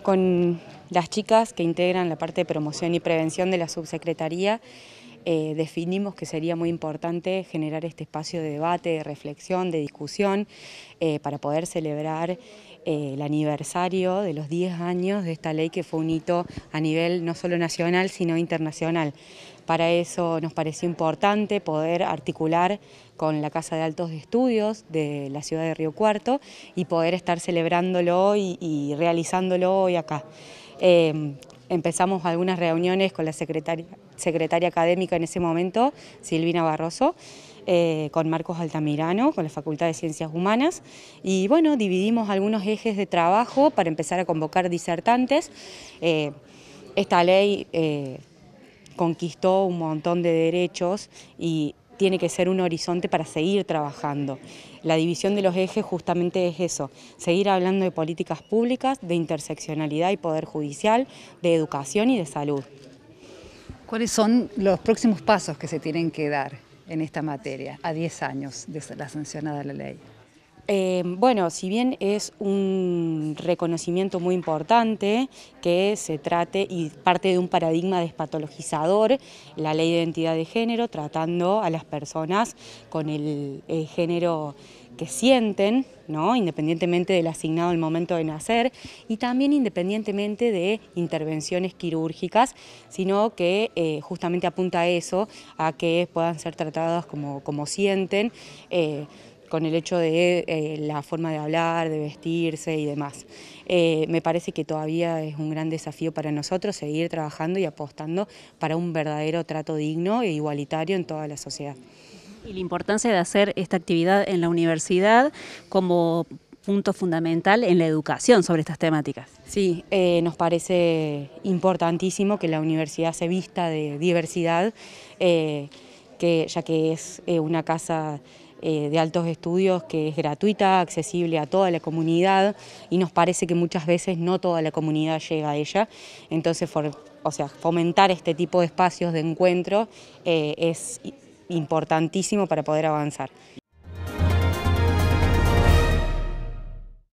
Con las chicas que integran la parte de promoción y prevención de la subsecretaría eh, definimos que sería muy importante generar este espacio de debate, de reflexión, de discusión, eh, para poder celebrar eh, el aniversario de los 10 años de esta ley que fue un hito a nivel no solo nacional, sino internacional. Para eso nos pareció importante poder articular con la Casa de Altos Estudios de la ciudad de Río Cuarto y poder estar celebrándolo hoy y realizándolo hoy acá empezamos algunas reuniones con la secretaria, secretaria académica en ese momento, Silvina Barroso, eh, con Marcos Altamirano, con la Facultad de Ciencias Humanas, y bueno, dividimos algunos ejes de trabajo para empezar a convocar disertantes. Eh, esta ley eh, conquistó un montón de derechos y tiene que ser un horizonte para seguir trabajando. La división de los ejes justamente es eso, seguir hablando de políticas públicas, de interseccionalidad y poder judicial, de educación y de salud. ¿Cuáles son los próximos pasos que se tienen que dar en esta materia a 10 años de la sancionada la ley? Eh, bueno, si bien es un reconocimiento muy importante que se trate y parte de un paradigma despatologizador, la ley de identidad de género, tratando a las personas con el, género que sienten, ¿no? independientemente del asignado al momento de nacer y también independientemente de intervenciones quirúrgicas, sino que eh, justamente apunta a eso, a que puedan ser tratadas como, como sienten. Eh, con el hecho de eh, la forma de hablar, de vestirse y demás. Eh, me parece que todavía es un gran desafío para nosotros seguir trabajando y apostando para un verdadero trato digno e igualitario en toda la sociedad. Y la importancia de hacer esta actividad en la universidad como punto fundamental en la educación sobre estas temáticas. Sí, eh, nos parece importantísimo que la universidad se vista de diversidad, que, ya que es una casa eh, de altos estudios que es gratuita, accesible a toda la comunidad y nos parece que muchas veces no toda la comunidad llega a ella. Entonces, o sea, fomentar este tipo de espacios de encuentro eh, es importantísimo para poder avanzar.